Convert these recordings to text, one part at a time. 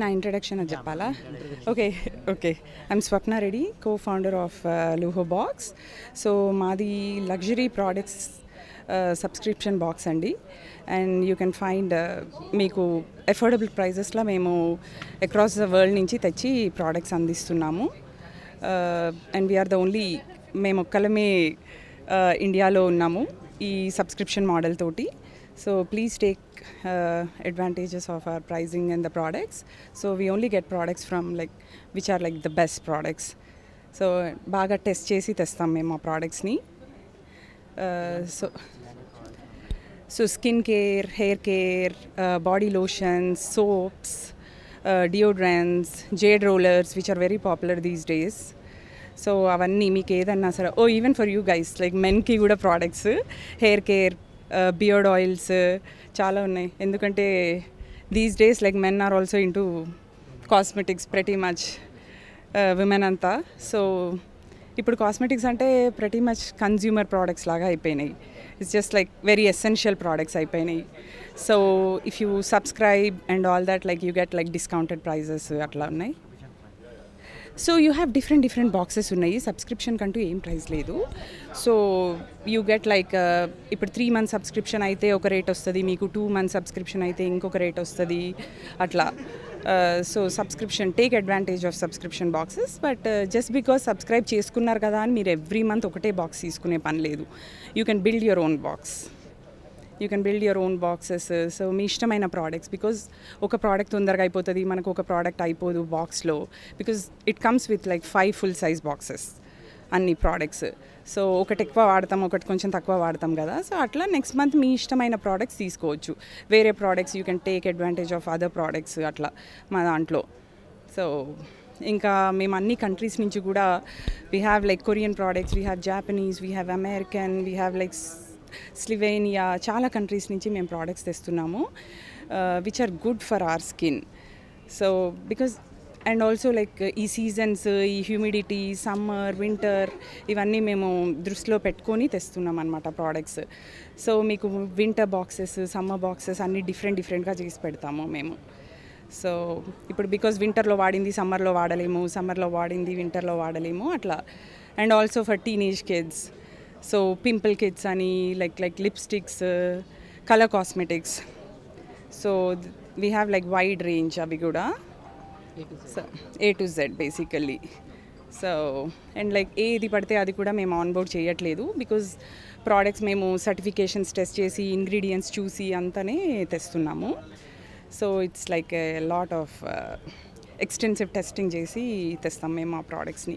నా ఇంట్రడక్షన్ అది చెప్పాలా okay okay I'm Swapna Reddy cofounder of లూహో బాక్స్ సో మాది లగ్జరీ ప్రోడక్ట్స్ సబ్స్క్రిప్షన్ బాక్స్ అండి అండ్ యూ కెన్ ఫైండ్ మీకు ఎఫోర్డబుల్ ప్రైజెస్లో మేము అక్రాస్ ద వరల్డ్ నుంచి తెచ్చి ప్రోడక్ట్స్ అందిస్తున్నాము అండ్ వీఆర్ ద ఓన్లీ మేము ఒక్కలమే ఇండియాలో uh, ఉన్నాము ఈ సబ్స్క్రిప్షన్ మోడల్ తోటి So please take uh, advantages of our pricing and the products. So we only get products from like which are like the best products. So baga test chesi testam mema products ni. So so skin care, hair care, uh, body lotions, soaps, uh, deodorants, jade rollers, which are very popular these days. So our avanni meekedanna sara. Oh, even for you guys, like men ki products, hair care. Beard uh, oils uh, చాలా ఉన్నాయి ఎందుకంటే these days like men are also into cosmetics pretty much women అంతా so ఇప్పుడు cosmetics అంటే pretty much consumer products లాగా అయిపోయినాయి it's just like very essential products అయిపోయినాయి so if you subscribe and all that like you get like discounted prices అట్లా ఉన్నాయి so you have different different boxes ఉన్నాయి subscription కంటూ ఏం price లేదు so you get like ఇప్పుడు three months subscription అయితే ఒక రేట్ వస్తుంది మీకు టూ మంత్స్ సబ్స్క్రిప్షన్ అయితే ఇంకొక రేట్ వస్తుంది అట్లా so subscription take advantage of subscription boxes but just because subscribe చేసుకున్నారు కదా అని మీరు ఎవ్రీ మంత్ ఒకటే బాక్స్ తీసుకునే పని లేదు you can build your own box you can build your own boxes so మీ ఇష్టమైన ప్రోడక్ట్స్ బికాజ్ ఒక ప్రోడక్ట్ తొందరగా అయిపోతుంది మనకు ఒక ప్రోడక్ట్ అయిపోదు బాక్స్లో because it comes with like five full size boxes అన్ని ప్రోడక్ట్స్ సో ఒకటి ఎక్కువ వాడతాం ఒకటి కొంచెం తక్కువ వాడతాం కదా సో అట్లా నెక్స్ట్ మంత్ మీ ఇష్టమైన ప్రోడక్ట్స్ తీసుకోవచ్చు వేరే products you can take advantage of other products అట్లా మా దాంట్లో సో ఇంకా మేము అన్ని కంట్రీస్ నుంచి కూడా we have like Korean products we have Japanese we have American we have like Slovenia చాలా కంట్రీస్ నుంచి మేము ప్రోడక్ట్స్ తెస్తున్నాము which are good for our skin so because and also like ఈ సీజన్స్ ఈ హ్యూమిడిటీ సమ్మర్ వింటర్ ఇవన్నీ మేము దృష్టిలో పెట్టుకొని తెస్తున్నాం అనమాట ప్రోడక్ట్స్ సో మీకు వింటర్ బాక్సెస్ సమ్మర్ బాక్సెస్ అన్నీ డిఫరెంట్ డిఫరెంట్గా చేసి పెడతాము మేము సో ఇప్పుడు బికాజ్ వింటర్లో వాడింది సమ్మర్లో వాడలేము సమ్మర్లో వాడింది వింటర్లో వాడలేము అట్లా and also for teenage kids so pimple kits అని like like lipsticks colour cosmetics so we have like wide range అవి కూడా A to Z basically so and like ఏది పడితే అది కూడా మేము ఆన్బోర్డ్ చేయట్లేదు బికాజ్ ప్రోడక్ట్స్ మేము సర్టిఫికేషన్స్ టెస్ట్ చేసి ఇంగ్రీడియంట్స్ చూసి అంతానే తెస్తున్నాము so it's like lot of extensive testing చేసి తెస్తాం మేము ఆ ప్రోడక్ట్స్ని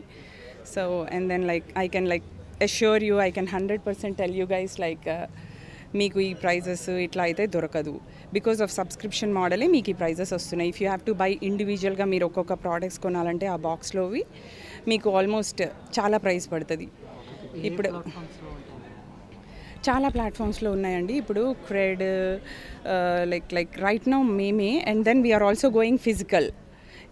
so and then like I can like assure you I can hundred percent tell you guys like మీకు ఈ ప్రైజెస్ ఇట్లా అయితే దొరకదు బికాస్ ఆఫ్ సబ్స్క్రిప్షన్ మోడలే మీకు ఈ ప్రైజెస్ వస్తున్నాయి if you have to buy ఇండివిజువల్గా మీరు ఒక్కొక్క ప్రోడక్ట్స్ కొనాలంటే ఆ బాక్స్లోవి మీకు ఆల్మోస్ట్ చాలా ప్రైస్ పడుతుంది ఇప్పుడు చాలా ప్లాట్ఫామ్స్లో ఉన్నాయండి ఇప్పుడు CRED like like right now మేమే and then we are also going physical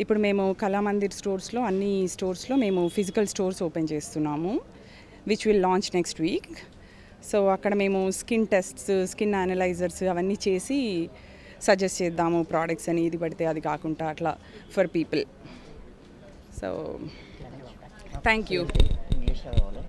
ఇప్పుడు మేము కళామందిర్ స్టోర్స్లో అన్ని స్టోర్స్లో మేము ఫిజికల్ స్టోర్స్ ఓపెన్ చేస్తున్నాము which will launch next week so అక్కడ మేము స్కిన్ టెస్ట్స్ స్కిన్ అనలైజర్స్ అవన్నీ చేసి సజెస్ట్ చేద్దాము ప్రోడక్ట్స్ అని ఇది పడితే అది కాకుండా అట్లా for people so thank you